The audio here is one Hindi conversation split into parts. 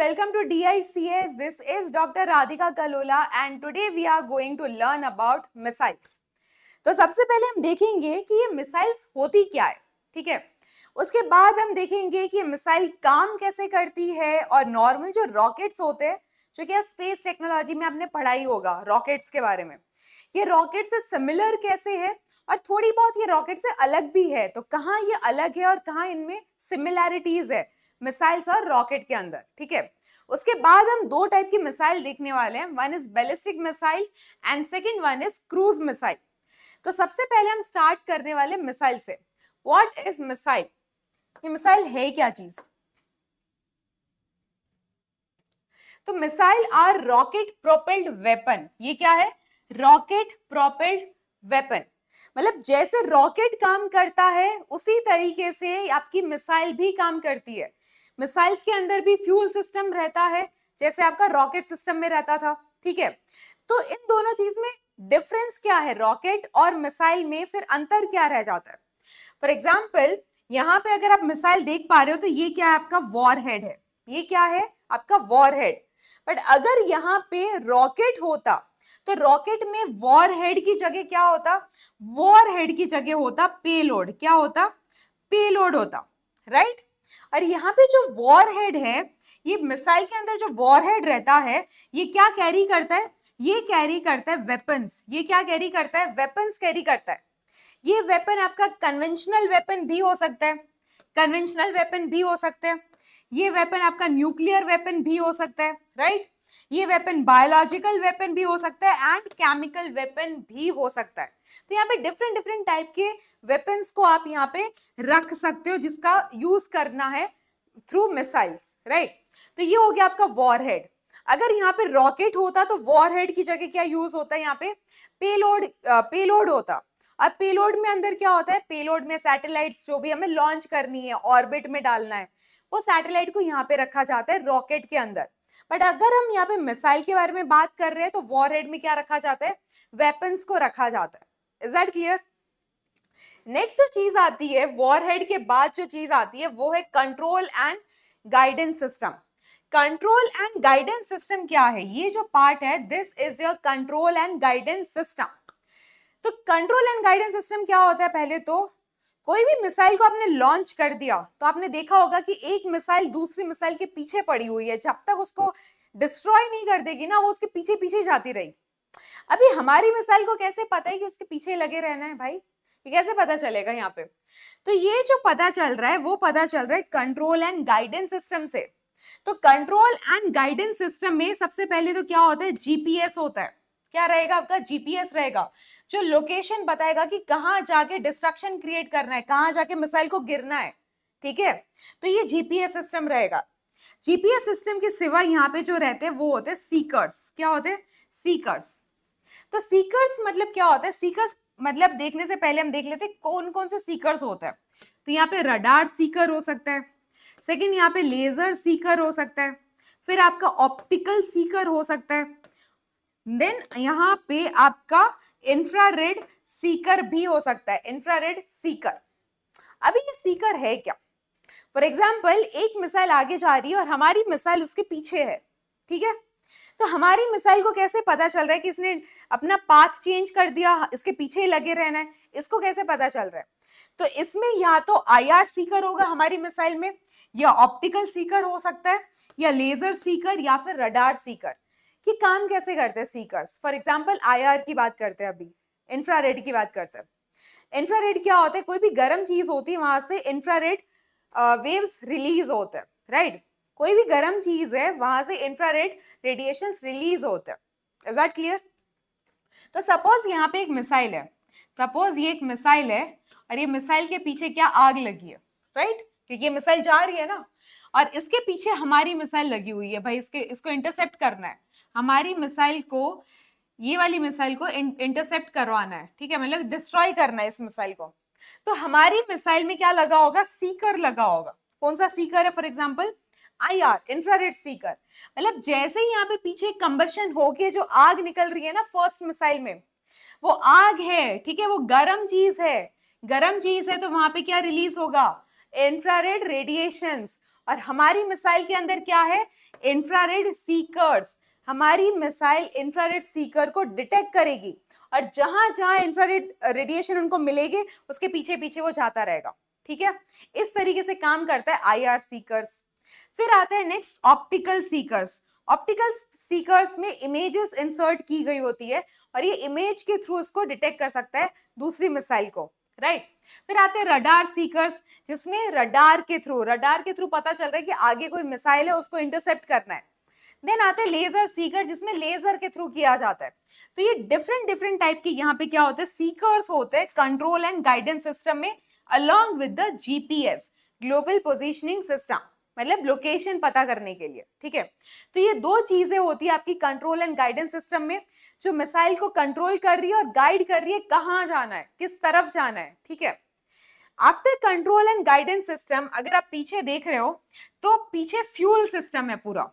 Welcome to D I C S this is doctor Radhika Kalola and today we are going to learn about missiles तो सबसे पहले हम देखेंगे कि ये मिसाइल्स होती क्या है ठीक है उसके बाद हम देखेंगे कि मिसाइल काम कैसे करती है और नॉर्मल जो रॉकेट्स होते हैं जो कि स्पेस टेक्नोलॉजी में आपने पढ़ाई होगा रॉकेट्स के बारे में ये रॉकेट से सिमिलर कैसे है और थोड़ी बहुत ये रॉकेट से अलग भी है तो कहाँ ये अलग है और कहाँ इनमें सिमिलैरिटीज़ है मिसाइल्स और रॉकेट के अंदर ठीक है उसके बाद हम दो टाइप की मिसाइल देखने वाले हैं one is ballistic missile and second one is cruise missile तो सबसे पहले हम स्टार्ट करने वाले मिसाइल से वॉट इज मिसाइल ये मिसाइल है क्या चीज तो missile or rocket propelled weapon ये क्या है रॉकेट प्रोपेल्ड वेपन मतलब जैसे रॉकेट काम करता है उसी तरीके से आपकी मिसाइल भी काम करती है मिसाइल्स के अंदर भी फ्यूल सिस्टम रहता है जैसे आपका रॉकेट सिस्टम में रहता था ठीक है तो इन दोनों चीज में डिफरेंस क्या है रॉकेट और मिसाइल में फिर अंतर क्या रह जाता है फॉर एग्जाम्पल यहाँ पे अगर आप मिसाइल देख पा रहे हो तो ये क्या है आपका वॉर हेड है ये क्या है आपका वॉर हेड बट अगर यहाँ पे रॉकेट होता तो रॉकेट में वॉर हेड की जगह क्या होता वॉर हेड की जगह होता पेलोड क्या होता पेलोड होता राइट और यहाँ पे जो वॉर हेड है ये मिसाइल के अंदर जो वॉर हेड रहता है ये क्या कैरी करता है ये कैरी करता है वेपन्स ये क्या कैरी करता है वेपन्स कैरी करता है ये वेपन आपका कन्वेंशनल वेपन भी हो सकता है कन्वेंशनल वेपन भी हो सकते हैं ये वेपन आपका न्यूक्लियर वेपन भी हो सकता है राइट right? ये वेपन बायोलॉजिकल वेपन भी हो सकता है एंड केमिकल वेपन भी हो सकता है तो यहाँ पे डिफरेंट डिफरेंट टाइप के वेपन्स को आप यहाँ पे रख सकते हो जिसका यूज करना है थ्रू मिसाइल्स राइट तो ये हो गया आपका वॉर हेड अगर यहाँ पे रॉकेट होता तो वॉर हेड की जगह क्या यूज होता है यहाँ पे पेलोड पेलोड होता अब पेलोड में अंदर क्या होता है पेलोड में सैटेलाइट्स जो भी हमें लॉन्च करनी है ऑर्बिट में डालना है वो सैटेलाइट को यहाँ पे रखा जाता है रॉकेट के अंदर बट अगर हम यहाँ पे मिसाइल के बारे में बात कर रहे हैं तो वॉर हेड में क्या रखा जाता है वेपन्स को रखा जाता है इज दैट क्लियर नेक्स्ट जो चीज आती है वॉर हेड के बाद जो चीज आती है वो है control and guidance system control and guidance system क्या है ये जो पार्ट है this is your control and guidance system तो कंट्रोल एंड गाइडेंस सिस्टम क्या होता है पहले तो कोई भी मिसाइल को आपने लॉन्च कर दिया तो आपने देखा होगा कि एक मिसाइल दूसरी मिसाइल के पीछे पड़ी हुई है जब तक उसको डिस्ट्रॉय नहीं कर देगी ना वो उसके पीछे पीछे जाती रही अभी हमारी मिसाइल को कैसे पता है कि उसके पीछे लगे रहना है भाई ये कैसे पता चलेगा यहाँ पे तो ये जो पता चल रहा है वो पता चल रहा है कंट्रोल एंड गाइडेंस सिस्टम से तो कंट्रोल एंड गाइडेंस सिस्टम में सबसे पहले तो क्या होता है जीपीएस होता है क्या रहेगा आपका जीपीएस रहेगा जो लोकेशन बताएगा कि कहाँ जाके डिस्ट्रक्शन क्रिएट करना है कहाँ जाके मिसाइल को गिरना है ठीक है तो ये जीपीएस सिस्टम रहेगा जीपीएस सिस्टम के सिवा यहाँ पे जो रहते हैं वो होते हैं सीकर्स क्या होते हैं सीकर्स तो सीकर्स मतलब क्या होता है सीकर्स मतलब देखने से पहले हम देख लेते हैं कौन कौन से सीकर्स होते हैं तो यहाँ पे रडार सीकर हो सकता है सेकंड यहाँ पे लेजर सीकर हो सकता है फिर आपका ऑप्टिकल सीकर हो सकता है देन यहाँ पे आपका इंफ्रारेड सीकर भी हो सकता है इंफ्रारेड सीकर अभी ये सीकर है क्या फॉर एग्जाम्पल एक मिसाइल आगे जा रही है और हमारी मिसाइल उसके पीछे है ठीक है तो हमारी मिसाइल को कैसे पता चल रहा है कि इसने अपना पाथ चेंज कर दिया इसके पीछे ही लगे रहना है इसको कैसे पता चल रहा है तो इसमें या तो आईआर सीकर होगा हमारी मिसाइल में या ऑप्टिकल सीकर हो सकता है या लेजर सीकर या फिर रडार सीकर कि काम कैसे करते हैं सीकर्स फॉर एग्जाम्पल आई की बात करते हैं अभी इंफ्रारेड की बात करते हैं इंफ्रारेड क्या होता है कोई भी गर्म चीज़ होती है वहां से इंफ्रारेड वेव्स रिलीज होते हैं राइट कोई भी गर्म चीज़ है वहां से इंफ्रारेड रेडिएशन रिलीज होते हैं इज दैट क्लियर तो सपोज यहाँ पे एक मिसाइल है सपोज ये एक मिसाइल है और ये मिसाइल के पीछे क्या आग लगी है राइट क्योंकि ये मिसाइल जा रही है ना और इसके पीछे हमारी मिसाइल लगी हुई है भाई इसके इसको इंटरसेप्ट करना है हमारी मिसाइल को ये वाली मिसाइल को इंटरसेप्ट करवाना है ठीक है मतलब डिस्ट्रॉय करना है इस मिसाइल को तो हमारी मिसाइल में क्या लगा होगा सीकर लगा होगा कौन सा सीकर है for example I R infrared seeker मतलब जैसे ही यहाँ पे पीछे कंबशन होके जो आग निकल रही है ना फर्स्ट मिसाइल में वो आग है ठीक है वो गर्म चीज है गर्म चीज है तो वहां पे क्या रिलीज होगा इंफ्रारेड रेडिएशंस और हमारी मिसाइल के अंदर क्या है इंफ्रारेड सीकर्स हमारी मिसाइल इंफ्रारेड सीकर को डिटेक्ट करेगी और जहां जहां इंफ्रारेड रेडिएशन उनको मिलेगी उसके पीछे पीछे वो जाता रहेगा ठीक है इस तरीके से काम करता है आई आर सीकर्स फिर आते हैं next optical seekers optical seekers में इमेजेस इंसर्ट की गई होती है और ये इमेज के थ्रू उसको डिटेक्ट कर सकता है दूसरी मिसाइल को राइट right. फिर आते हैं रडार सीकर्स जिसमें रडार के थ्रू रडार के थ्रू पता चल रहा है कि आगे कोई मिसाइल है उसको इंटरसेप्ट करना है देन आते हैं लेजर सीकर जिसमें लेजर के थ्रू किया जाता है तो ये डिफरेंट डिफरेंट टाइप के यहाँ पे क्या होते हैं सीकर होते हैं कंट्रोल एंड गाइडेंस सिस्टम में along with the GPS global positioning system मतलब लोकेशन पता करने के लिए ठीक है तो ये दो चीजें होती है आपकी कंट्रोल एंड गाइडेंस सिस्टम में जो मिसाइल को कंट्रोल कर रही है और गाइड कर रही है कहाँ जाना है किस तरफ जाना है ठीक है after control and guidance system अगर आप पीछे देख रहे हो तो पीछे फ्यूल सिस्टम है पूरा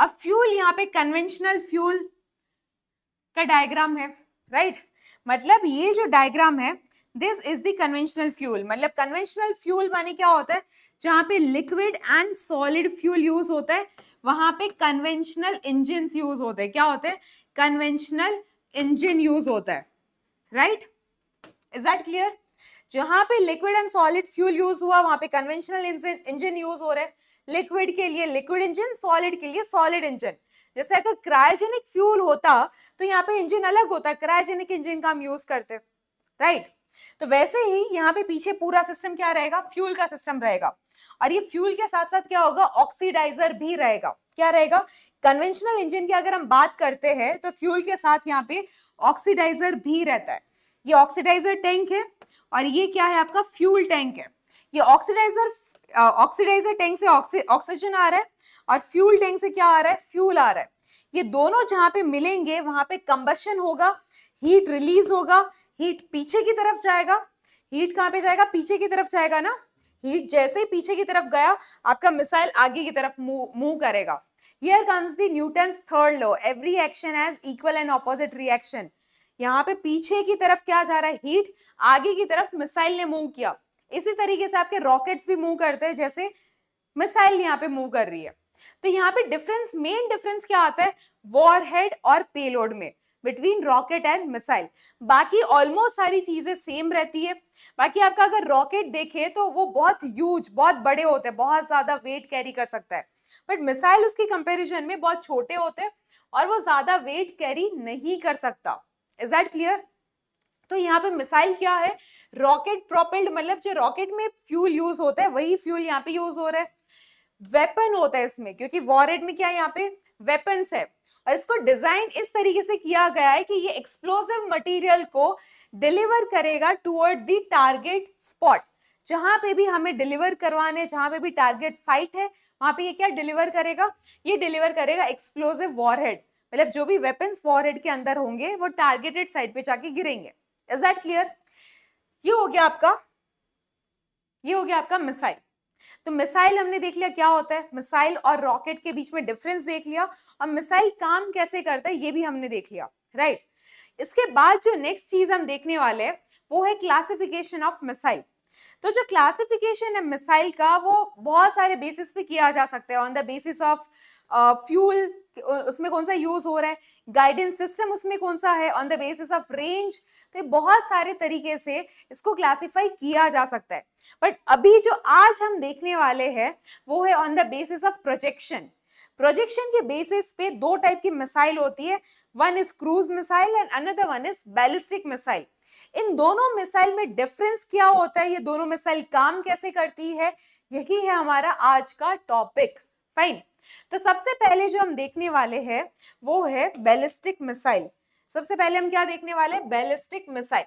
अब फ्यूल यहाँ पे कन्वेंशनल फ्यूल का डायग्राम है राइट मतलब ये जो डायग्राम है this is the conventional fuel मतलब कन्वेंशनल फ्यूल माने क्या होता है जहाँ पे liquid and solid fuel use होता है वहां पे कन्वेंशनल इंजिन यूज होते हैं क्या होते हैं कन्वेंशनल इंजन यूज होता है राइट इज दैट क्लियर जहां पे liquid and solid fuel use हुआ वहां पे कन्वेंशनल इंजन यूज हो रहा है लिक्विड के लिए लिक्विड इंजन सॉलिड के लिए सॉलिड इंजन जैसे अगर क्रायोजेनिक फ्यूल होता तो यहाँ पे इंजन अलग होता क्रायोजेनिक इंजन का हम यूज करते राइट तो वैसे ही यहाँ पे पीछे पूरा सिस्टम क्या रहेगा फ्यूल का सिस्टम रहेगा और ये फ्यूल के साथ साथ क्या होगा ऑक्सीडाइजर भी रहेगा क्या रहेगा कन्वेंशनल इंजन की अगर हम बात करते हैं तो फ्यूल के साथ यहाँ पे ऑक्सीडाइजर भी रहता है ये ऑक्सीडाइजर टैंक है और ये क्या है आपका फ्यूल टैंक है ये ऑक्सीडाइजर ऑक्सीडाइजर टैंक से ऑक्सीजन आ रहा है और फ्यूल टैंक से क्या आ रहा है फ्यूल आ रहा है ये दोनों जहां पे मिलेंगे वहां पे कंबशन होगा हीट रिलीज होगा हीट पीछे की तरफ जाएगा हीट कहाँ पे जाएगा पीछे की तरफ जाएगा ना हीट जैसे ही पीछे की तरफ गया आपका मिसाइल आगे की तरफ मूव करेगा here comes the Newton third law every action has equal and opposite reaction यहाँ पे पीछे की तरफ क्या जा रहा है हीट आगे की तरफ मिसाइल ने मूव किया इसी तरीके से आपके रॉकेट्स भी मूव करते हैं जैसे मिसाइल यहाँ पे मूव कर रही है तो यहाँ पे डिफरेंस मेन डिफरेंस क्या आता है वॉरहेड और पेलोड में बिटवीन रॉकेट एंड मिसाइल बाकी ऑलमोस्ट सारी चीज़ें सेम रहती है बाकी आपका अगर रॉकेट देखे तो वो बहुत ह्यूज बहुत बड़े होते हैं बहुत ज़्यादा वेट कैरी कर सकता है बट मिसाइल उसकी कंपेरिजन में बहुत छोटे होते हैं और वो ज़्यादा वेट कैरी नहीं कर सकता इज दैट क्लियर तो यहाँ पे मिसाइल क्या है रॉकेट प्रोपेल्ड मतलब जो रॉकेट में फ्यूल यूज होता है वही फ्यूल यहाँ पे यूज हो रहा है वेपन होता है इसमें क्योंकि वॉरहेड में क्या यहाँ पे वेपन्स है और इसको डिजाइन इस तरीके से किया गया है कि ये एक्सप्लोजिव मटेरियल को डिलीवर करेगा टूवर्ड दी टारगेट स्पॉट जहां पे भी हमें डिलीवर करवाने जहां पे भी टारगेट साइट है वहां पे ये क्या डिलीवर करेगा ये डिलीवर करेगा एक्सप्लोजिव वॉरहेड मतलब जो भी वेपन्स वॉरहेड के अंदर होंगे वो टारगेटेड साइट पे जाके गिरेंगे इज दैट क्लियर ये हो गया आपका ये हो गया आपका मिसाइल तो मिसाइल हमने देख लिया क्या होता है मिसाइल और रॉकेट के बीच में डिफरेंस देख लिया और मिसाइल काम कैसे करता है ये भी हमने देख लिया राइट इसके बाद जो नेक्स्ट चीज हम देखने वाले हैं वो है क्लासिफिकेशन ऑफ मिसाइल तो जो क्लासिफिकेशन है मिसाइल का वो बहुत सारे बेसिस पे किया जा सकता है on the basis of fuel उसमें कौन सा यूज हो रहा है गाइडेंस सिस्टम उसमें कौन सा है on the basis of range तो ये बहुत सारे तरीके से इसको क्लासिफाई किया जा सकता है बट अभी जो आज हम देखने वाले हैं वो है on the basis of projection projection के बेसिस पे दो टाइप की मिसाइल होती है one is cruise missile and another one is ballistic missile इन दोनों मिसाइल में डिफरेंस क्या होता है ये दोनों मिसाइल काम कैसे करती है यही है हमारा आज का टॉपिक फाइन तो सबसे पहले जो हम देखने वाले हैं वो है बैलिस्टिक मिसाइल सबसे पहले हम क्या देखने वाले हैं बैलिस्टिक मिसाइल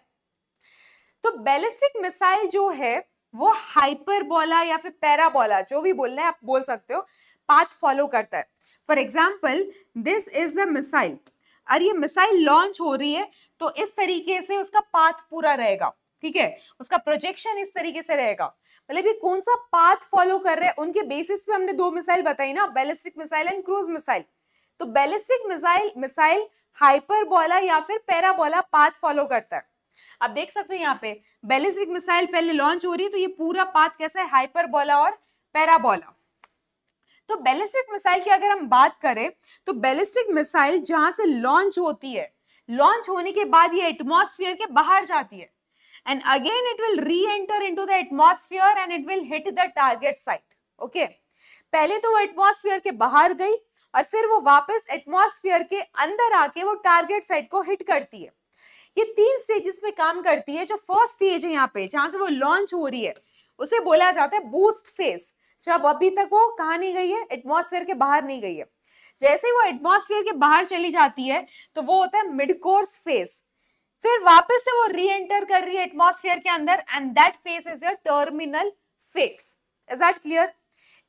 तो बैलिस्टिक मिसाइल जो है वो हाइपरबोला या फिर पैराबोला जो भी बोलना है आप बोल सकते हो पाथ फॉलो करता है for example this is a missile और ये मिसाइल लॉन्च हो रही है तो इस तरीके से उसका पाथ पूरा रहेगा ठीक है उसका प्रोजेक्शन इस तरीके से रहेगा मतलब ये कौन सा पाथ फॉलो कर रहे हैं उनके बेसिस पे हमने दो मिसाइल बताई ना ballistic missile and cruise missile तो बैलिस्टिक मिसाइल मिसाइल हाइपरबोला या फिर पैराबोला पाथ फॉलो करता है आप देख सकते हो यहाँ पे बैलिस्टिक मिसाइल पहले लॉन्च हो रही है तो ये पूरा पाथ कैसा है हाइपरबोला और पैराबोला तो बैलिस्टिक मिसाइल की अगर हम बात करें तो बैलिस्टिक मिसाइल जहां से लॉन्च होती है लॉन्च होने के बाद ये एटमोसफियर के बाहर जाती है and again it will reenter into the atmosphere and it will hit the target site okay पहले तो वो एटमोसफियर के बाहर गई और फिर वो वापस एटमोसफियर के अंदर आके वो टारगेट साइट को हिट करती है ये तीन स्टेजेस पे काम करती है जो फर्स्ट स्टेज है यहाँ पे जहां से वो लॉन्च हो रही है उसे बोला जाता है बूस्ट फेस जब अभी तक वो कहा नहीं गई है एटमोसफेयर के बाहर नहीं गई है जैसे ही वो एटमोसफेयर के बाहर चली जाती है तो वो होता है मिड कोर्स फेस फिर वापस से वो री एंटर कर रही है एटमोसफेयर के अंदर and that phase is your terminal phase is that clear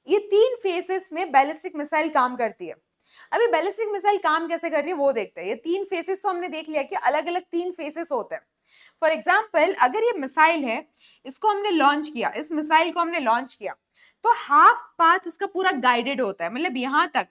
ये तीन फेसेस में बैलिस्टिक मिसाइल काम करती है अभी बैलिस्टिक मिसाइल काम कैसे कर रही है वो देखते हैं ये तीन फेसेस तो हमने देख लिया कि अलग अलग तीन फेसेस होते हैं फॉर एग्जाम्पल अगर ये मिसाइल है इसको हमने लॉन्च किया इस मिसाइल को हमने लॉन्च किया तो हाफ पाथ उसका पूरा गाइडेड होता है मतलब यहाँ तक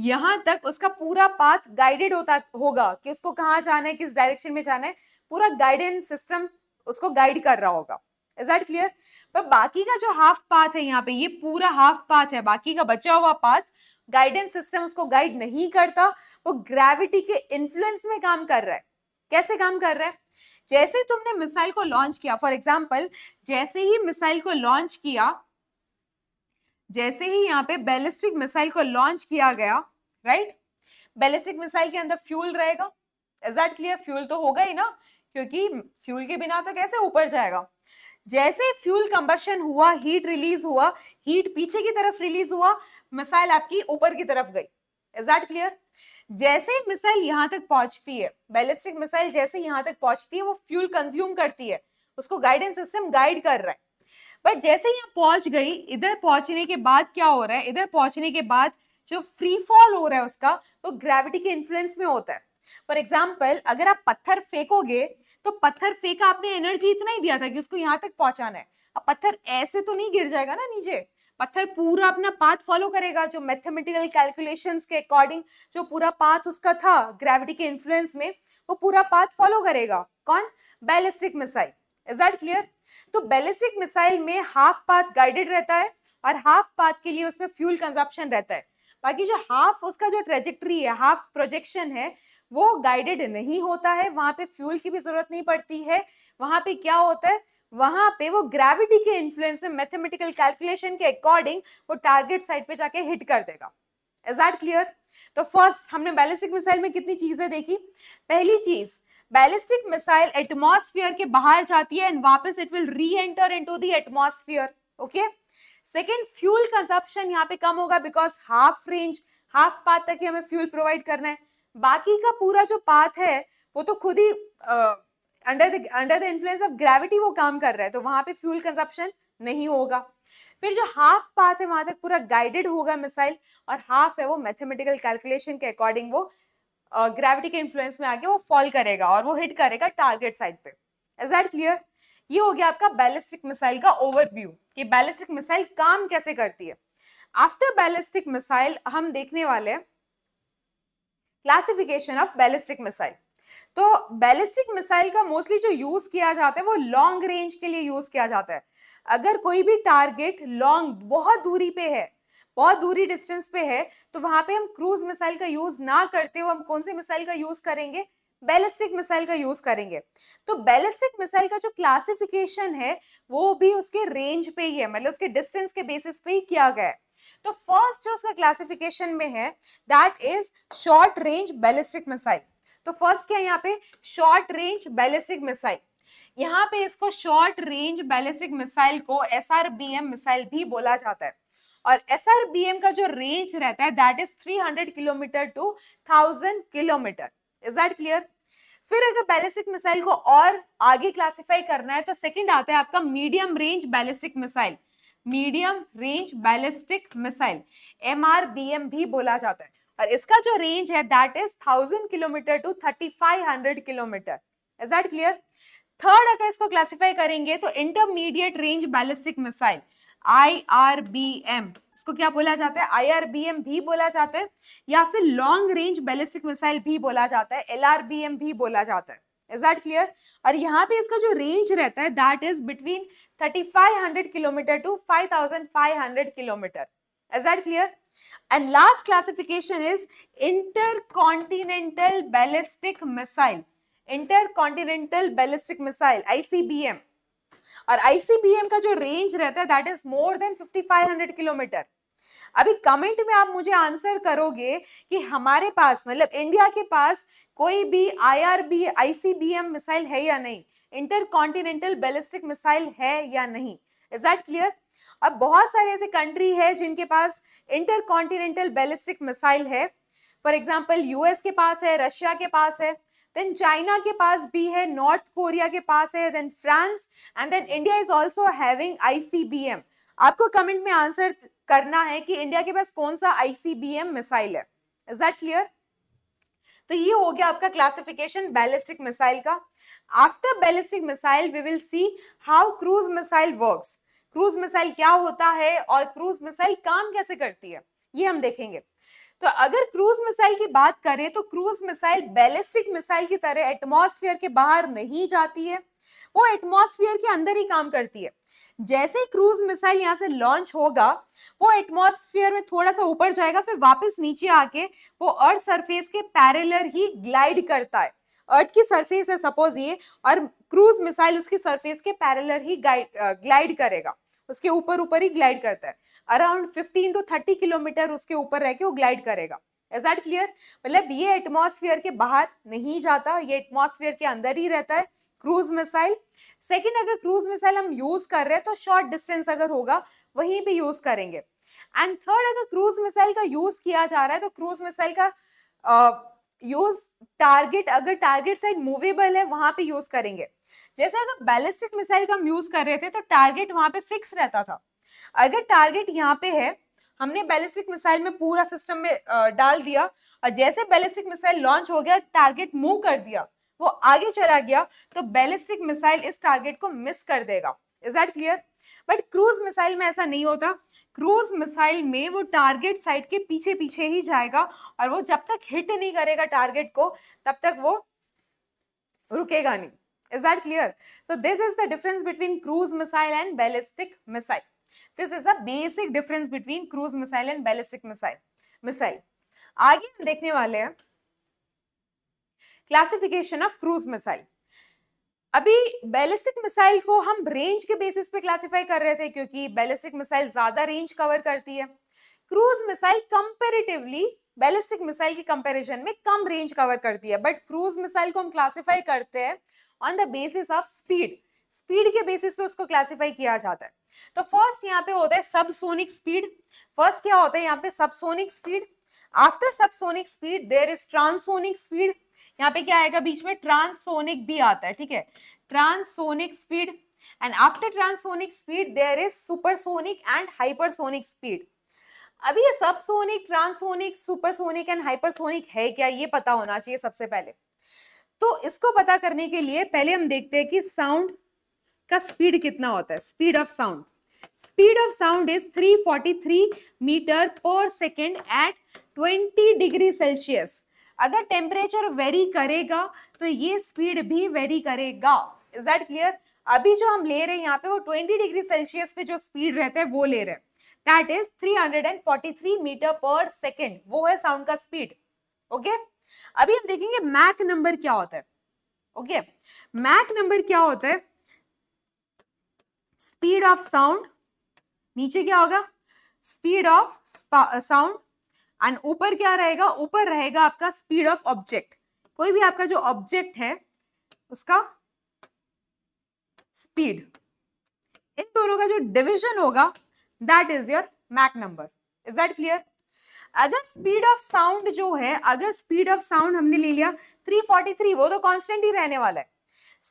यहाँ तक उसका पूरा पाथ गाइडेड होता होगा कि उसको कहाँ जाना है किस डायरेक्शन में जाना है पूरा गाइडेंस सिस्टम उसको गाइड कर रहा होगा इज दैट क्लियर पर बाकी का जो हाफ पाथ है यहाँ पे ये पूरा हाफ पाथ है बाकी का बचा हुआ पाथ गाइडेंस सिस्टम उसको गाइड नहीं करता वो ग्रेविटी के इन्फ्लुएंस में काम कर रहा है कैसे काम कर रहा है जैसे तुमने मिसाइल को लॉन्च किया फॉर एग्जाम्पल जैसे ही मिसाइल को लॉन्च किया जैसे ही यहाँ पे बैलिस्टिक मिसाइल को लॉन्च किया गया राइट बैलिस्टिक मिसाइल के अंदर फ्यूल रहेगा इज दैट क्लियर फ्यूल तो होगा ही ना क्योंकि फ्यूल के बिना तो कैसे ऊपर जाएगा जैसे फ्यूल कंबशन हुआ हीट रिलीज हुआ हीट पीछे की तरफ रिलीज हुआ मिसाइल आपकी ऊपर की तरफ गई इज दैट क्लियर जैसे ही मिसाइल यहाँ तक पहुंचती है बैलिस्टिक मिसाइल जैसे यहाँ तक पहुंचती है वो फ्यूल कंज्यूम करती है उसको गाइडेंस सिस्टम गाइड कर रहा है बट जैसे यहाँ पहुंच गई इधर पहुंचने के बाद क्या हो रहा है इधर पहुंचने के बाद जो फ्री फॉल हो रहा है उसका वो ग्रेविटी के इन्फ्लुएंस में होता है फॉर एग्जाम्पल अगर आप पत्थर फेंकोगे तो पत्थर फेंका आपने एनर्जी इतना ही दिया था कि उसको यहाँ तक पहुंचाना है अब पत्थर ऐसे तो नहीं गिर जाएगा ना नीचे पत्थर पूरा अपना पाथ फॉलो करेगा जो मैथमेटिकल कैलकुलेशंस के अकॉर्डिंग जो पूरा पाथ उसका था ग्रेविटी के इन्फ्लुएंस में वो पूरा पाथ फॉलो करेगा कौन ballistic missile is that clear तो बैलिस्टिक मिसाइल में हाफ पाथ गाइडेड रहता है और हाफ पाथ के लिए उसमें फ्यूल कंजप्शन रहता है बाकी जो हाफ उसका जो ट्रेजेक्ट्री है हाफ प्रोजेक्शन है वो गाइडेड नहीं होता है वहां पे फ्यूल की भी ज़रूरत नहीं पड़ती है वहां पे क्या होता है वहां पे वो ग्रेविटी के इन्फ्लुएंस में मैथमेटिकल कैलकुलेशन के अकॉर्डिंग वो टारगेट साइड पे जाके हिट कर देगा इज दैट क्लियर तो फर्स्ट हमने बैलिस्टिक मिसाइल में कितनी चीज़ें देखी पहली चीज़ बैलिस्टिक मिसाइल एटमॉस्फेयर के बाहर जाती है एंड वापस it will reenter into the atmosphere okay second fuel consumption यहाँ पे कम होगा because half range half path तक ही हमें फ्यूल प्रोवाइड करना है बाकी का पूरा जो पाथ है वो तो खुद ही under the under the influence of gravity वो काम कर रहा है तो वहां पे फ्यूल कंजप्शन नहीं होगा फिर जो हाफ पाथ है वहां तक पूरा गाइडेड होगा मिसाइल और हाफ है वो मैथमेटिकल कैलकुलेशन के अकॉर्डिंग वो ग्रेविटी के इन्फ्लुएंस में आके वो फॉल करेगा और वो हिट करेगा टारगेट साइड पे इज दैट क्लियर ये हो गया आपका बैलिस्टिक मिसाइल का ओवरव्यू कि बैलिस्टिक मिसाइल काम कैसे करती है आफ्टर बैलिस्टिक मिसाइल हम देखने वाले क्लासिफिकेशन ऑफ बैलिस्टिक मिसाइल तो बैलिस्टिक मिसाइल का मोस्टली जो यूज किया जाता है वो लॉन्ग रेंज के लिए यूज किया जाता है अगर कोई भी टारगेट लॉन्ग बहुत दूरी पे है बहुत दूरी डिस्टेंस पे है तो वहां पे हम क्रूज मिसाइल का यूज ना करते हुए हम कौन से मिसाइल का यूज करेंगे बैलिस्टिक मिसाइल का यूज करेंगे तो बैलिस्टिक मिसाइल का जो क्लासिफिकेशन है वो भी उसके रेंज पे ही है मतलब उसके डिस्टेंस के बेसिस पे ही किया गया है तो फर्स्ट जो उसका क्लासिफिकेशन में है that is short range ballistic missile तो फर्स्ट क्या है यहाँ पे शॉर्ट रेंज बैलिस्टिक मिसाइल यहाँ पे इसको शॉर्ट रेंज बैलिस्टिक मिसाइल को एस मिसाइल भी बोला जाता है और एस का जो रेंज रहता है that is 300 kilometre to 1000 kilometre is that clear फिर अगर बैलिस्टिक मिसाइल को और आगे क्लासिफाई करना है तो सेकंड आता है आपका medium range ballistic missile medium range ballistic missile M R B M भी बोला जाता है और इसका जो रेंज है that is thousand kilometre to thirty five hundred kilometre is that clear third अगर इसको क्लासिफाई करेंगे तो intermediate range ballistic missile I R B M इसको क्या बोला जाता है आईआरबीएम भी बोला जाता है या फिर लॉन्ग रेंज बैलिस्टिक मिसाइल भी बोला जाता है एलआरबीएम भी बोला जाता है इज दैट क्लियर और यहाँ पे इसका जो रेंज रहता है that is between thirty five hundred kilometre to five five thousand hundred kilometre is that clear and last classification is intercontinental ballistic missile intercontinental ballistic missile ICBM और आईसीबीएम का जो रेंज रहता है that is more than 5500 kilometre अभी कमेंट में आप मुझे आंसर करोगे कि हमारे पास मतलब इंडिया के पास कोई भी आईआरबी आईसीबीएम मिसाइल है या नहीं इंटर कॉन्टिनेंटल बैलिस्टिक मिसाइल है या नहीं इज दैट क्लियर अब बहुत सारे ऐसे कंट्री है जिनके पास इंटर कॉन्टिनेंटल बैलिस्टिक मिसाइल है फॉर एग्जाम्पल यूएस के पास है रशिया के पास है देन चाइना के पास भी है नॉर्थ कोरिया के पास है then France and then India is also having ICBM आपको कमेंट में आंसर करना है कि इंडिया के पास कौन सा आईसीबीएम मिसाइल है इज दैट क्लियर तो ये हो गया आपका क्लासिफिकेशन बैलिस्टिक मिसाइल का after ballistic missile we will see how cruise missile works cruise missile क्या होता है और क्रूज मिसाइल काम कैसे करती है ये हम देखेंगे तो अगर क्रूज मिसाइल की बात करें तो क्रूज मिसाइल बैलिस्टिक मिसाइल की तरह एटमोसफियर के बाहर नहीं जाती है वो एटमोसफियर के अंदर ही काम करती है जैसे ही क्रूज मिसाइल यहाँ से लॉन्च होगा वो एटमोसफियर में थोड़ा सा ऊपर जाएगा फिर वापस नीचे आके वो अर्थ सरफेस के पैरेलर ही ग्लाइड करता है अर्थ की सरफेस है सपोज ये और क्रूज मिसाइल उसकी सरफेस के पैरेलर ही ग्लाइड करेगा उसके ऊपर ऊपर ही ग्लाइड करता है around fifteen to thirty kilometre उसके ऊपर रह के वो ग्लाइड करेगा इज दैट क्लियर मतलब ये एटमोसफियर के बाहर नहीं जाता ये एटमोसफियर के अंदर ही रहता है क्रूज मिसाइल सेकेंड अगर क्रूज मिसाइल हम यूज कर रहे हैं तो शॉर्ट डिस्टेंस अगर होगा वहीं भी यूज करेंगे एंड थर्ड अगर क्रूज मिसाइल का यूज किया जा रहा है तो क्रूज मिसाइल का यूज टारगेट अगर टारगेट साइड मूवेबल है वहां पे यूज करेंगे जैसे अगर बैलिस्टिक मिसाइल का हम यूज कर रहे थे तो टारगेट वहां पे फिक्स रहता था अगर टारगेट यहाँ पे है हमने बैलिस्टिक मिसाइल में पूरा सिस्टम में डाल दिया और जैसे बैलिस्टिक मिसाइल लॉन्च हो गया टारगेट मूव कर दिया वो आगे चला गया तो बैलिस्टिक मिसाइल इस टारगेट को मिस कर देगा is that clear but cruise missile में ऐसा नहीं होता क्रूज मिसाइल में वो टारगेट साइड के पीछे पीछे ही जाएगा और वो जब तक हिट नहीं करेगा टारगेट को तब तक वो रुकेगा नहीं is that clear so this is the difference between cruise missile and ballistic missile this is the basic difference between cruise missile and ballistic missile missile आगे हम देखने वाले हैं क्लासिफिकेशन ऑफ क्रूज मिसाइल अभी बैलिस्टिक मिसाइल को हम रेंज के बेसिस पे क्लासिफाई कर रहे थे क्योंकि बैलिस्टिक मिसाइल ज्यादा रेंज कवर करती है cruise missile comparatively ballistic missile के कंपैरिजन में कम रेंज कवर करती है बट क्रूज मिसाइल को हम क्लासिफाई करते हैं on the basis of speed speed के बेसिस पे उसको क्लासिफाई किया जाता है तो फर्स्ट यहाँ पे होता है सबसोनिक स्पीड फर्स्ट क्या होता है यहाँ पे subsonic speed after subsonic speed there is transonic speed यहाँ पे क्या आएगा बीच में ट्रांसोनिक भी आता है ठीक है transonic speed and after transonic speed there is supersonic and hypersonic speed अभी ये subsonic transonic supersonic and hypersonic है क्या ये पता होना चाहिए सबसे पहले तो इसको पता करने के लिए पहले हम देखते हैं कि साउंड का स्पीड कितना होता है speed of sound speed of sound is 343 metre per second at 20 degree Celsius अगर टेम्परेचर वेरी करेगा तो ये स्पीड भी वेरी करेगा इज दैट क्लियर अभी जो हम ले रहे हैं यहाँ पे वो 20 डिग्री सेल्सियस पे जो स्पीड रहता है वो ले रहे हैं that is 343 metre per second वो है साउंड का स्पीड ओके okay? अभी हम देखेंगे मैक नंबर क्या होता है ओके मैक नंबर क्या होता है स्पीड ऑफ साउंड नीचे क्या होगा स्पीड ऑफ साउंड एंड ऊपर क्या रहेगा ऊपर रहेगा आपका स्पीड ऑफ ऑब्जेक्ट कोई भी आपका जो ऑब्जेक्ट है उसका स्पीड इन दोनों का जो डिविजन होगा that is your Mach number is that clear अगर स्पीड ऑफ साउंड जो है अगर स्पीड ऑफ साउंड हमने ले लिया 343 वो तो कांस्टेंट ही रहने वाला है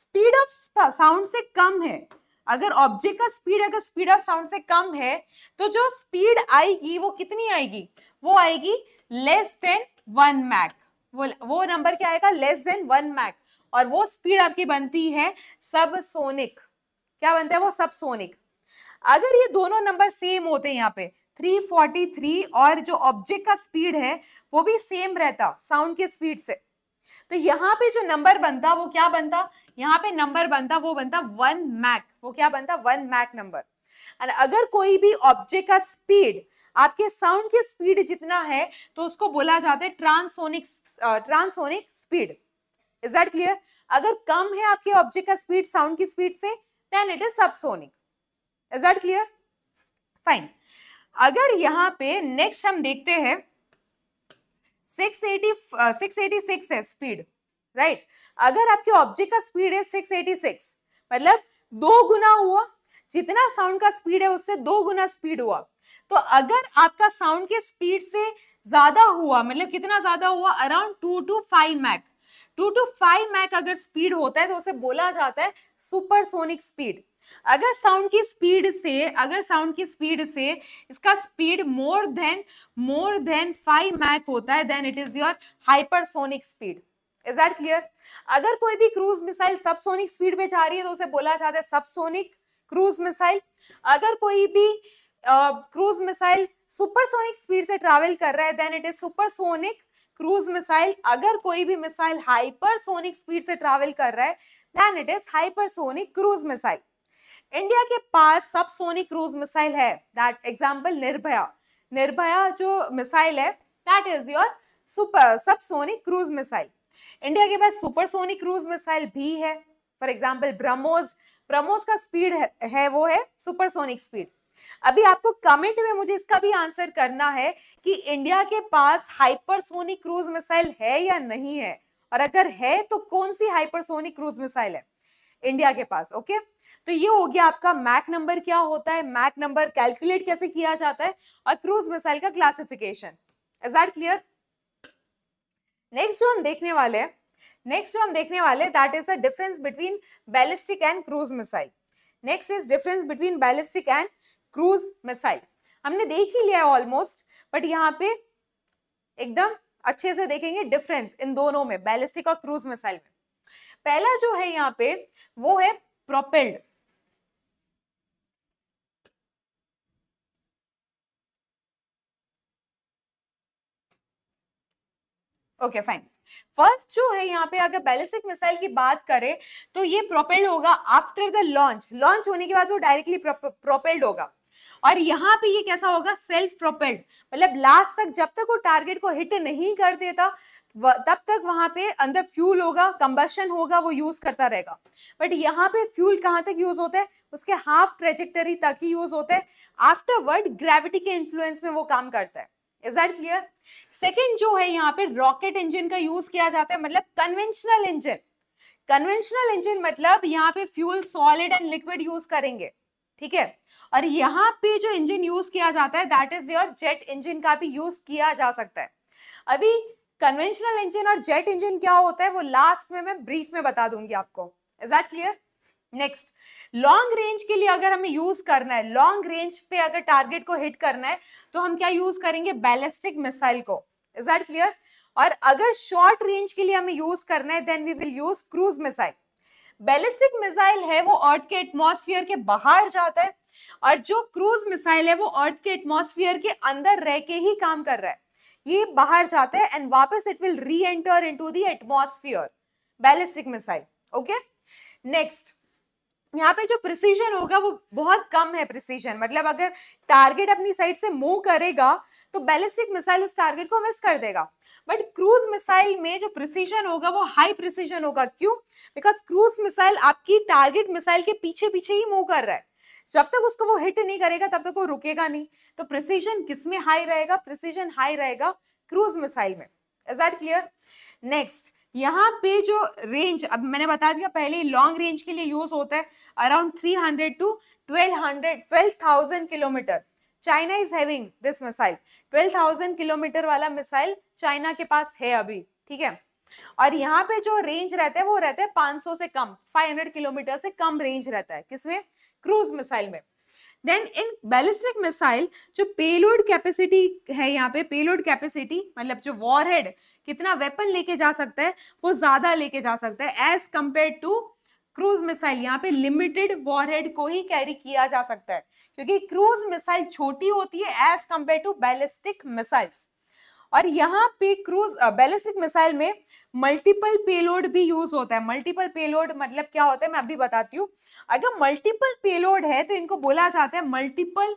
स्पीड ऑफ साउंड से कम है अगर ऑब्जेक्ट का स्पीड अगर स्पीड ऑफ साउंड से कम है तो जो स्पीड आएगी वो कितनी आएगी वो आएगी लेस देन वन मैक वो वो नंबर क्या आएगा लेस देन वन मैक और वो स्पीड आपकी बनती है सब सोनिक क्या बनता है वो सब सोनिक अगर ये दोनों नंबर सेम होते हैं यहाँ पे 343 और जो ऑब्जेक्ट का स्पीड है वो भी सेम रहता साउंड के स्पीड से तो यहाँ पे जो नंबर बनता वो क्या बनता यहाँ पे नंबर बनता वो बनता वन मैक वो क्या बनता वन मैक नंबर एंड अगर कोई भी ऑब्जेक्ट का स्पीड आपके साउंड की स्पीड जितना है तो उसको बोला जाता है transonic transonic speed is that clear अगर कम है आपके ऑब्जेक्ट का स्पीड साउंड की स्पीड से then it is subsonic is that clear fine अगर यहाँ पे नेक्स्ट हम देखते हैं 680 uh, 686 है स्पीड राइट right? अगर आपके ऑब्जेक्ट का स्पीड है 686 मतलब दो गुना हुआ जितना साउंड का स्पीड है उससे दो गुना स्पीड हुआ तो अगर आपका साउंड के स्पीड से ज्यादा हुआ मतलब कितना ज्यादा हुआ around two to five Mach two to five Mach अगर स्पीड होता है तो उसे बोला जाता है सुपरसोनिक स्पीड अगर साउंड की स्पीड से अगर साउंड की स्पीड से इसका speed more than more than five Mach होता है then it is your hypersonic speed is that clear अगर कोई भी क्रूज मिसाइल सबसोनिक स्पीड में जा रही है तो उसे बोला जाता है सबसोनिक क्रूज मिसाइल अगर कोई भी क्रूज मिसाइल सुपरसोनिक स्पीड से ट्रैवल कर रहा है then it is supersonic cruise missile अगर कोई भी मिसाइल हाइपरसोनिक स्पीड से ट्रैवल कर रहा है then it is hypersonic cruise missile India के पास सबसोनिक क्रूज मिसाइल है दैट एग्जांपल निर्भया निर्भया जो मिसाइल है that is your super subsonic cruise missile India के पास सुपरसोनिक क्रूज मिसाइल भी है फॉर एग्जाम्पल ब्रह्मोस ब्रह्मोस का स्पीड है, है वो है सुपरसोनिक स्पीड अभी आपको कमेंट में मुझे इसका भी आंसर करना है कि इंडिया के पास हाइपरसोनिक क्रूज मिसाइल है या नहीं है और अगर है तो कौन सी हाइपरसोनिक क्रूज मिसाइल है इंडिया के पास ओके तो ये हो गया आपका मैक नंबर क्या होता है मैक नंबर कैलकुलेट कैसे किया जाता है और क्रूज मिसाइल का classification is that clear next जो हम देखने वाले हैं नेक्स्ट जो हम देखने वाले that is the difference between ballistic and cruise missile next is difference between ballistic and cruise missile हमने देख ही लिया है ऑलमोस्ट बट यहाँ पे एकदम अच्छे से देखेंगे डिफरेंस इन दोनों में बैलिस्टिक और क्रूज मिसाइल में पहला जो है यहाँ पे वो है प्रोपेल्ड ओके फाइन फर्स्ट जो है यहाँ पे अगर बैलिस्टिक मिसाइल की बात करें तो ये प्रोपेल्ड होगा आफ्टर द लॉन्च लॉन्च होने के बाद वो डायरेक्टली प्रोपेल्ड होगा और यहाँ पे ये कैसा होगा सेल्फ प्रोपेल्ड मतलब लास्ट तक जब तक वो टारगेट को हिट नहीं कर देता तब तक वहां पे अंदर फ्यूल होगा कंबशन होगा वो यूज करता रहेगा बट यहाँ पे फ्यूल कहाँ तक यूज होता है उसके हाफ ट्रेजेक्टरी तक ही यूज होता है आफ्टर वर्ड ग्रेविटी के इन्फ्लुएंस में वो काम करता है इज दैट क्लियर सेकेंड जो है यहाँ पे रॉकेट इंजन का यूज किया जाता है मतलब कन्वेंशनल इंजन कन्वेंशनल इंजन मतलब यहाँ पे fuel solid and liquid use करेंगे ठीक है और यहाँ पे जो इंजन यूज किया जाता है that is your jet engine का भी यूज किया जा सकता है अभी कन्वेंशनल इंजन और जेट इंजन क्या होता है वो लास्ट में मैं ब्रीफ में बता दूंगी आपको is that clear next long range के लिए अगर हमें यूज करना है लॉन्ग रेंज पे अगर टारगेट को हिट करना है तो हम क्या यूज करेंगे बैलिस्टिक मिसाइल को इज दैट क्लियर और अगर शॉर्ट रेंज के लिए हमें यूज करना है then we will use cruise missile ballistic missile है वो अर्थ के एटमॉस्फेयर के बाहर जाता है और जो क्रूज मिसाइल है वो अर्थ के एटमॉस्फेयर के अंदर रह के ही काम कर रहा है ये बाहर जाता है एंड वापस it will reenter into the atmosphere ballistic missile okay next यहाँ पे जो प्रिसीजन होगा वो बहुत कम है प्रिसीजन मतलब अगर टारगेट अपनी साइड से मूव करेगा तो बैलिस्टिक मिसाइल उस टारगेट को मिस कर देगा बट क्रूज मिसाइल में जो प्रिसीजन होगा वो हाई प्रिसीजन होगा क्यों बिकॉज क्रूज मिसाइल आपकी टारगेट मिसाइल के पीछे पीछे ही मूव कर रहा है जब तक उसको वो हिट नहीं करेगा तब तक वो रुकेगा नहीं तो प्रिसीजन किस में हाई रहेगा प्रिसीजन हाई रहेगा क्रूज मिसाइल में इज दैट क्लियर नेक्स्ट यहाँ पे जो रेंज अब मैंने बता दिया पहले लॉन्ग रेंज के लिए यूज होता है around three hundred to twelve hundred twelve thousand kilometre China is having this missile twelve thousand kilometre वाला मिसाइल चाइना के पास है अभी ठीक है और यहाँ पे जो रेंज रहता है वो रहता है 500 से कम 500 किलोमीटर से कम रेंज रहता है किसमें क्रूज मिसाइल में देन इन बैलिस्टिक मिसाइल जो पेलोड कैपेसिटी है यहाँ पे पेलोड कैपेसिटी मतलब जो वॉरहेड कितना वेपन लेके जा सकता है वो ज़्यादा लेके जा सकता है as compare to cruise missile यहाँ पे लिमिटेड वॉरहेड को ही कैरी किया जा सकता है क्योंकि क्रूज मिसाइल छोटी होती है as compare to ballistic missiles और यहाँ पे क्रूज बैलिस्टिक मिसाइल में मल्टीपल पेलोड भी यूज होता है मल्टीपल पेलोड मतलब क्या होता है मैं अभी बताती हूँ अगर मल्टीपल पेलोड है तो इनको बोला जाता है multiple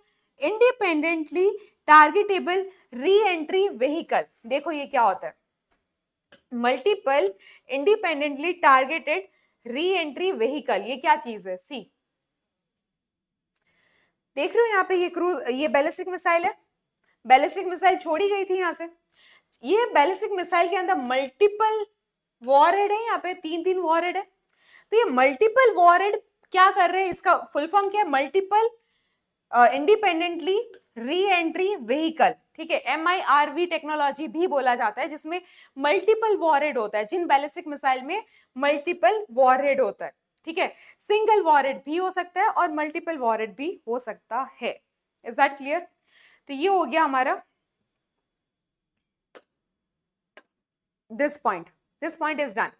independently targetable reentry vehicle देखो ये क्या होता है multiple independently targeted reentry vehicle ये क्या चीज है सी देख रहे हो यहाँ पे ये क्रूज ये बैलिस्टिक मिसाइल है बैलिस्टिक मिसाइल छोड़ी गई थी यहाँ से ये बैलिस्टिक मिसाइल के अंदर मल्टीपल वॉरेड है यहाँ पे तीन तीन वॉरेड है तो ये मल्टीपल वॉरेड क्या कर रहे हैं इसका फुल फॉर्म क्या है multiple independently reentry vehicle ठीक है M I R V technology भी बोला जाता है जिसमें मल्टीपल वॉरेड होता है जिन बैलिस्टिक मिसाइल में मल्टीपल वॉरेड होता है ठीक है सिंगल वॉरेड भी हो सकता है और मल्टीपल वॉरेड भी हो सकता है इज दैट क्लियर तो ये हो गया हमारा this point. This point is done.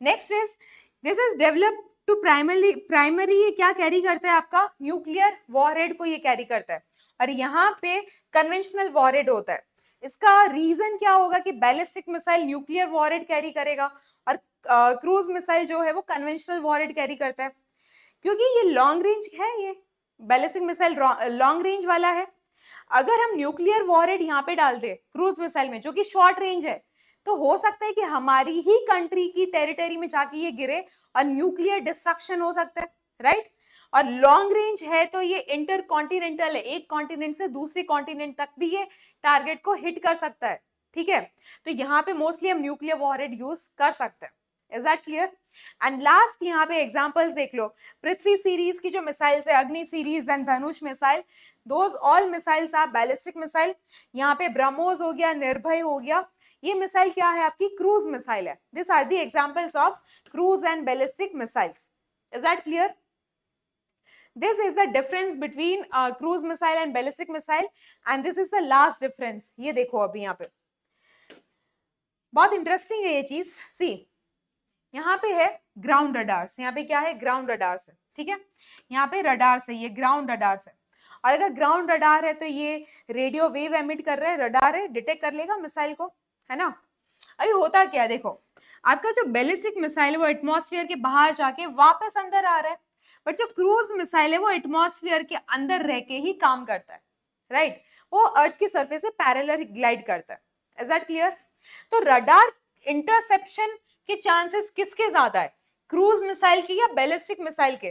Next is this is developed to primary primary ये क्या कैरी करता है आपका न्यूक्लियर warhead को ये कैरी करता है और यहाँ पे कन्वेंशनल warhead होता है इसका रीजन क्या होगा कि ballistic missile nuclear warhead carry करेगा और क्रूज मिसाइल जो है वो कन्वेंशनल वॉरेड कैरी करता है क्योंकि ये लॉन्ग रेंज है ये बैलिस्टिक मिसाइल लॉन्ग रेंज वाला है अगर हम न्यूक्लियर वॉरेड यहाँ पे डाल दें क्रूज मिसाइल में जो कि शॉर्ट रेंज है तो हो सकता है कि हमारी ही कंट्री की टेरिटरी में जाके ये गिरे और न्यूक्लियर डिस्ट्रक्शन हो सकता है राइट और लॉन्ग रेंज है तो ये इंटर कॉन्टिनेंटल है एक कॉन्टिनेंट से दूसरे कॉन्टिनेंट तक भी ये टारगेट को हिट कर सकता है ठीक है तो यहाँ पे मोस्टली हम न्यूक्लियर वॉरेड यूज कर सकते हैं is that clear and last यहाँ पे एग्जाम्पल्स देख लो पृथ्वी सीरीज की जो मिसाइल्स है Agni series then Dhanush missile those all missiles आप बैलिस्टिक मिसाइल यहाँ पे ब्रह्मोस हो गया निर्भय हो गया ये मिसाइल क्या है आपकी क्रूज मिसाइल है this are the examples of cruise and ballistic missiles is that clear this is the difference between uh, cruise missile and ballistic missile and this is the last difference ये देखो अभी यहाँ पे बहुत इंटरेस्टिंग है ये चीज सी यहाँ पे है ग्राउंड रडार्स यहाँ पे क्या है ग्राउंड रडार्स है ठीक है यहाँ पे रडार्स है ये ग्राउंड रडार्स है और अगर ग्राउंड रडार है तो ये रेडियो वेव एमिट कर रहे हैं रडार है डिटेक्ट कर लेगा मिसाइल को है ना अभी होता क्या देखो आपका जो बैलिस्टिक मिसाइल है वो एटमोसफियर के बाहर जाके वापस अंदर आ रहा है बट जो क्रूज मिसाइल है वो एटमोसफियर के अंदर रह के ही काम करता है राइट right? वो अर्थ की सरफेस से पैरेलल ग्लाइड करता है इज दैट क्लियर तो रडार इंटरसेप्शन के चांसेस किसके ज्यादा है क्रूज मिसाइल के या बैलिस्टिक मिसाइल के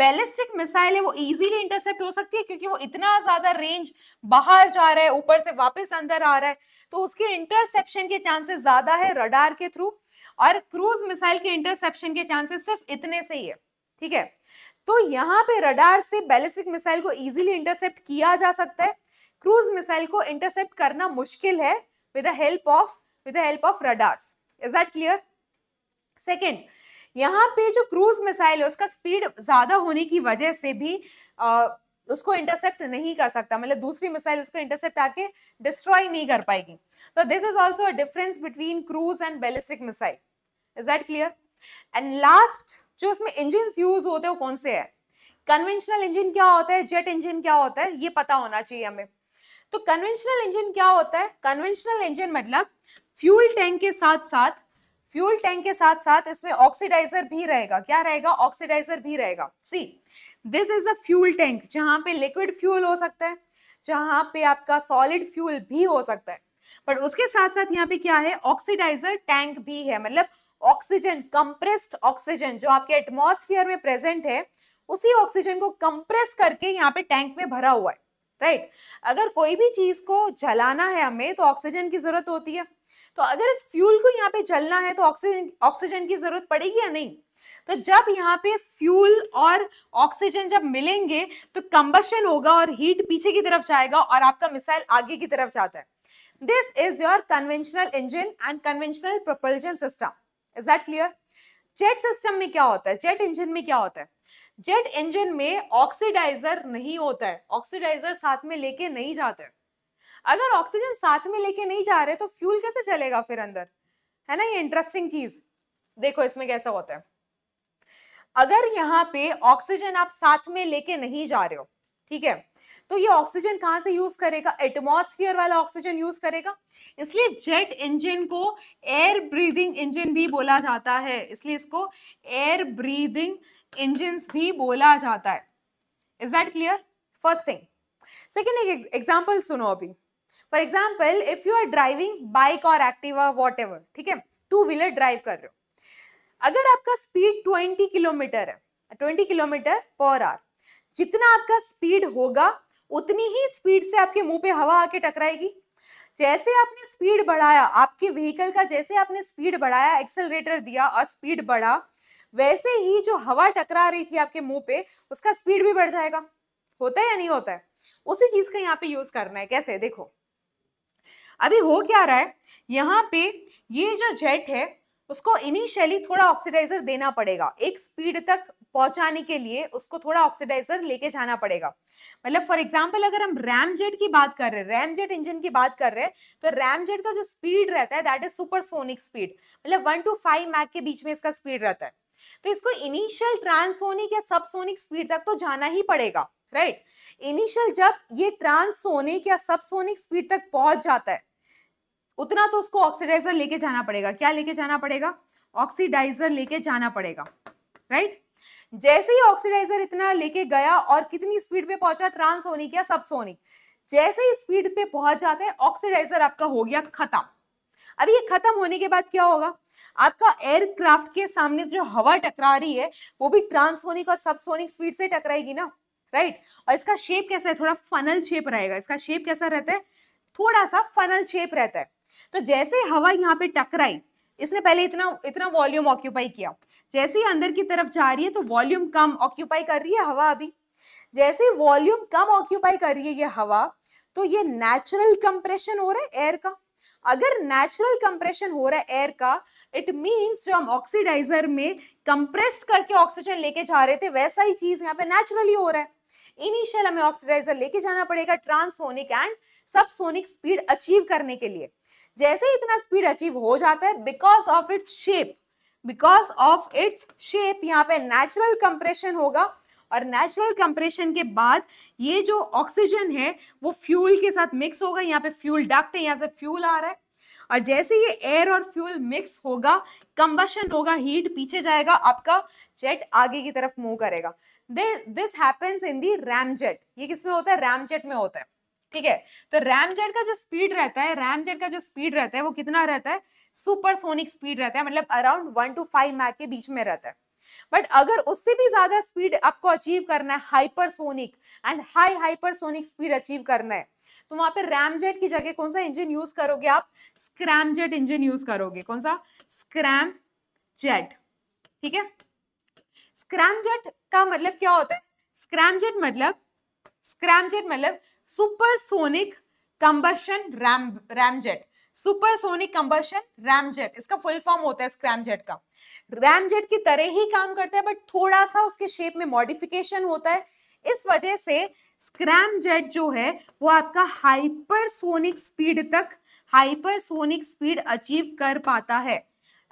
बैलिस्टिक मिसाइल है वो इजीली इंटरसेप्ट हो सकती है क्योंकि वो इतना ज्यादा रेंज बाहर जा रहा है ऊपर से वापस अंदर आ रहा है तो उसके इंटरसेप्शन के चांसेस ज्यादा है रडार के थ्रू और क्रूज मिसाइल के इंटरसेप्शन के चांसेस सिर्फ इतने से ही है ठीक है तो यहाँ पे रडार से बैलिस्टिक मिसाइल को इजिली इंटरसेप्ट किया जा सकता है क्रूज मिसाइल को इंटरसेप्ट करना मुश्किल है with the help of with the help of radars is that clear second यहाँ पे जो क्रूज मिसाइल है उसका स्पीड ज्यादा होने की वजह से भी आ, उसको इंटरसेप्ट नहीं कर सकता मतलब दूसरी मिसाइल उसको इंटरसेप्ट आके डिस्ट्रॉय नहीं कर पाएगी तो this is also a difference between cruise and ballistic missile is that clear and last जो उसमें इंजिन यूज होते हैं वो कौन से है कन्वेंशनल इंजन क्या होता है जेट इंजन क्या होता है ये पता होना चाहिए हमें तो कन्वेंशनल इंजन क्या होता है कन्वेंशनल इंजन मतलब फ्यूल टैंक के साथ साथ फ्यूल टैंक के साथ साथ इसमें ऑक्सीडाइजर भी रहेगा क्या रहेगा ऑक्सीडाइजर भी रहेगा see this is the fuel tank जहां पे लिक्विड फ्यूल हो सकता है जहां पे आपका सॉलिड फ्यूल भी हो सकता है बट उसके साथ साथ यहाँ पे क्या है ऑक्सीडाइजर टैंक भी है मतलब ऑक्सीजन कंप्रेस्ड ऑक्सीजन जो आपके एटमोसफियर में प्रेजेंट है उसी ऑक्सीजन को कंप्रेस करके यहाँ पे टैंक में भरा हुआ है राइट right? अगर कोई भी चीज को जलाना है हमें तो ऑक्सीजन की जरूरत होती है तो अगर इस फ्यूल को यहाँ पे जलना है तो ऑक्सीजन ऑक्सीजन की जरूरत पड़ेगी या नहीं तो जब यहाँ पे फ्यूल और ऑक्सीजन जब मिलेंगे तो कंबशन होगा और हीट पीछे की तरफ जाएगा और आपका मिसाइल आगे की तरफ जाता है this is your conventional engine and conventional propulsion system is that clear jet system में क्या होता है जेट इंजन में क्या होता है जेट इंजन में ऑक्सीडाइजर नहीं होता है ऑक्सीडाइजर साथ में लेके नहीं जाते है अगर ऑक्सीजन साथ में लेके नहीं जा रहे तो फ्यूल कैसे चलेगा फिर अंदर है ना ये इंटरेस्टिंग चीज देखो इसमें कैसा होता है अगर यहाँ पे ऑक्सीजन आप साथ में लेके नहीं जा रहे हो ठीक है तो ये ऑक्सीजन कहां से यूज करेगा एटमोस्फियर वाला ऑक्सीजन यूज करेगा इसलिए जेट इंजन को एयर ब्रीदिंग इंजन भी बोला जाता है इसलिए इसको एयर ब्रीदिंग इंजन भी बोला जाता है is that clear first thing second एक एग्जाम्पल सुनो अभी for example if you are driving bike और एक्टिव वॉट एवर ठीक है टू व्हीलर ड्राइव कर रहे हो अगर आपका स्पीड ट्वेंटी किलोमीटर है ट्वेंटी किलोमीटर पर आवर जितना आपका स्पीड होगा उतनी ही स्पीड से आपके मुंह पे हवा आके टकराएगी जैसे आपने स्पीड बढ़ाया आपके व्हीकल का जैसे आपने स्पीड बढ़ाया एक्सेलरेटर दिया और स्पीड बढ़ा वैसे ही जो हवा टकरा रही थी आपके मुंह पे उसका स्पीड भी बढ़ जाएगा होता है या नहीं होता है उसी चीज का यहाँ पे यूज करना है कैसे देखो अभी हो क्या रहा है यहाँ पे ये जो जेट है उसको इनिशियली थोड़ा ऑक्सीडाइजर देना पड़ेगा एक स्पीड तक पहुंचाने के लिए उसको थोड़ा ऑक्सीडाइजर लेके जाना पड़ेगा मतलब फॉर एग्जांपल अगर हम रैमजेट की बात कर रहे हैं रैमजेट इंजन की बात कर रहे हैं तो रैमजेट का जो स्पीड रहता है दैट इज सुपरसोनिक स्पीड मतलब वन टू फाइव मैक के बीच में इसका स्पीड रहता है तो इसको इनिशियल ट्रांसोनिक या सबसोनिक स्पीड तक तो जाना ही पड़ेगा राइट right? इनिशियल जब ये ट्रांसोनिक या सबसोनिक स्पीड तक पहुंच जाता है उतना तो उसको ऑक्सीडाइजर लेके जाना पड़ेगा क्या लेके जाना पड़ेगा ऑक्सीडाइजर लेके जाना पड़ेगा राइट जैसे ही ऑक्सीडाइजर इतना लेके गया और कितनी स्पीड पे पहुंचा ट्रांसोनिक या सबसोनिक जैसे ही स्पीड पे पहुंच जाते हैं ऑक्सीडाइजर आपका हो गया खत्म अब ये खत्म होने के बाद क्या होगा आपका एयरक्राफ्ट के सामने जो हवा टकरा रही है वो भी ट्रांसोनिक और सबसोनिक स्पीड से टकराएगी ना राइट और इसका शेप कैसा है थोड़ा फनल शेप रहेगा इसका शेप कैसा रहता है थोड़ा सा फनल शेप रहता है तो जैसे हवा यहाँ पे टकराई इसने पहले इतना इतना वॉल्यूम ऑक्यूपाई किया जैसे ही अंदर की तरफ जा रही है तो वॉल्यूम कम ऑक्यूपाई कर रही है हवा अभी जैसे वॉल्यूम कम ऑक्यूपाई कर रही है ये हवा तो ये नेचुरल कंप्रेशन हो रहा है एयर का अगर नेचुरल कंप्रेशन हो रहा है एयर का इट मीन्स जो हम ऑक्सीडाइजर में कंप्रेस्ड करके ऑक्सीजन लेके जा रहे थे वैसा ही चीज यहाँ पे नेचुरली हो रहा है इनिशियल हमें ऑक्सीडाइजर लेके जाना पड़ेगा transonic and subsonic speed achieve करने के लिए जैसे ही इतना स्पीड अचीव हो जाता है because of its shape because of its shape यहाँ पे नेचुरल कंप्रेशन होगा और नेचुरल कंप्रेशन के बाद ये जो ऑक्सीजन है वो फ्यूल के साथ मिक्स होगा यहाँ पे फ्यूल डक्ट है यहाँ से फ्यूल आ रहा है और जैसे ये एयर और फ्यूल मिक्स होगा कंबशन होगा हीट पीछे जाएगा आपका जेट आगे की तरफ मूव करेगा this happens in the ramjet ये किस में होता है रैम जेट में होता है ठीक है तो रैमजेट का जो स्पीड रहता है रैमजेट का जो स्पीड रहता है वो कितना रहता है सुपरसोनिक स्पीड रहता है मतलब around one two five Mach के बीच में रहता है बट अगर उससे भी ज्यादा स्पीड आपको अचीव करना है hypersonic and high hypersonic speed achieve करना है तो पर पे रैमजेट की जगह कौन सा इंजन यूज करोगे आप स्क्रैमजेट इंजन यूज करोगे कौन सा स्क्रैम जेट ठीक है स्क्रैमजेट का मतलब क्या होता है स्क्रैमजेट मतलब स्क्रैमजेट मतलब supersonic combustion ram ramjet supersonic combustion ramjet इसका फुल फॉर्म होता है स्क्रैमजेट का रैमजेट की तरह ही काम करता है बट थोड़ा सा उसके शेप में मॉडिफिकेशन होता है इस वजह से स्क्रैम जेट जो है वो आपका हाइपरसोनिक स्पीड तक हाइपरसोनिक स्पीड अचीव कर पाता है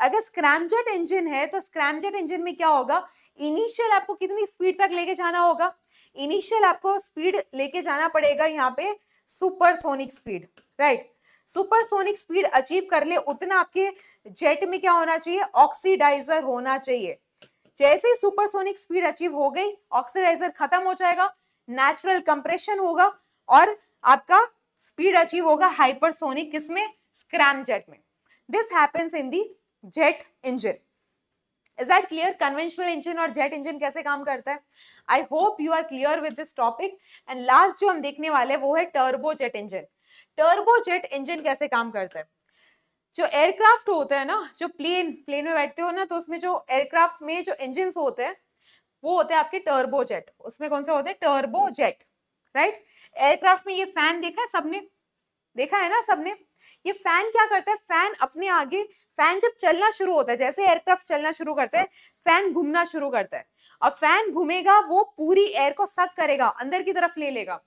अगर स्क्रैमजेट इंजन है तो स्क्रैमजेट इंजन में क्या होगा इनिशियल आपको कितनी स्पीड तक लेके जाना होगा इनिशियल आपको स्पीड लेके जाना पड़ेगा यहाँ पे supersonic speed right supersonic speed achieve कर ले उतना आपके जेट में क्या होना चाहिए ऑक्सीडाइजर होना चाहिए जैसे ही सुपरसोनिक स्पीड अचीव हो गई ऑक्सीडाइजर खत्म हो जाएगा नेचुरल कंप्रेशन होगा और आपका स्पीड अचीव होगा हाइपरसोनिक किसमें स्क्रैम जेट में this happens in the jet engine is that clear conventional engine और जेट इंजन कैसे काम करता है I hope you are clear with this topic and last जो हम देखने वाले हैं वो है turbo jet engine turbo jet engine कैसे काम करता है जो एयरक्राफ्ट होते हैं ना जो प्लेन प्लेन में बैठते हो ना तो उसमें जो एयरक्राफ्ट में जो इंजिन होते हैं वो होते हैं आपके टर्बो जेट उसमें कौन से होते हैं टर्बो जेट राइट एयरक्राफ्ट में ये फैन देखा है सबने देखा है ना सबने ये फैन क्या करता है फैन अपने आगे फैन जब चलना शुरू होता है जैसे एयरक्राफ्ट चलना शुरू करता है फैन घूमना शुरू करता है और फैन घूमेगा वो पूरी एयर को सक करेगा अंदर की तरफ ले लेगा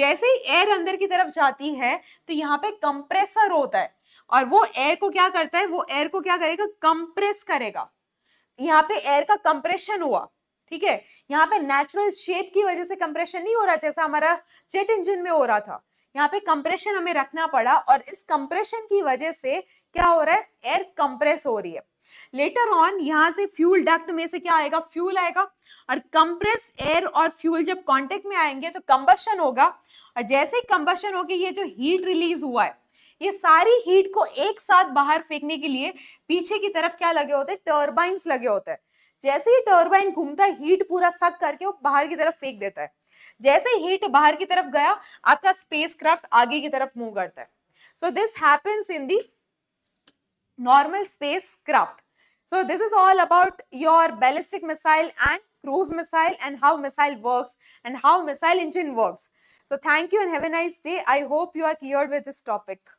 जैसे ही एयर अंदर की तरफ जाती है तो यहाँ पे कंप्रेसर होता है और वो एयर को क्या करता है वो एयर को क्या करेगा कंप्रेस करेगा यहाँ पे एयर का कंप्रेशन हुआ ठीक है यहाँ पे नेचुरल शेप की वजह से कंप्रेशन नहीं हो रहा जैसा हमारा जेट इंजन में हो रहा था यहाँ पे कंप्रेशन हमें रखना पड़ा और इस कंप्रेशन की वजह से क्या हो रहा है एयर कंप्रेस हो रही है लेटर ऑन यहाँ से फ्यूल डक्ट में से क्या आएगा फ्यूल आएगा और कंप्रेस्ड एयर और फ्यूल जब कांटेक्ट में आएंगे तो कंबशन होगा और जैसे ही कंबशन होगी ये जो हीट रिलीज हुआ है ये सारी हीट को एक साथ बाहर फेंकने के लिए पीछे की तरफ क्या लगे होते हैं टर्बाइन लगे होते हैं जैसे ही टर्बाइन घूमता है हीट पूरा सक करके वो बाहर की तरफ फेंक देता है जैसे हीट बाहर की तरफ गया आपका स्पेसक्राफ्ट आगे की तरफ मूव करता है so this happens in the normal space craft so this is all about your ballistic missile and cruise missile and how missile work and how missile engine work so thank you and have a nice day I hope you are clear with this topic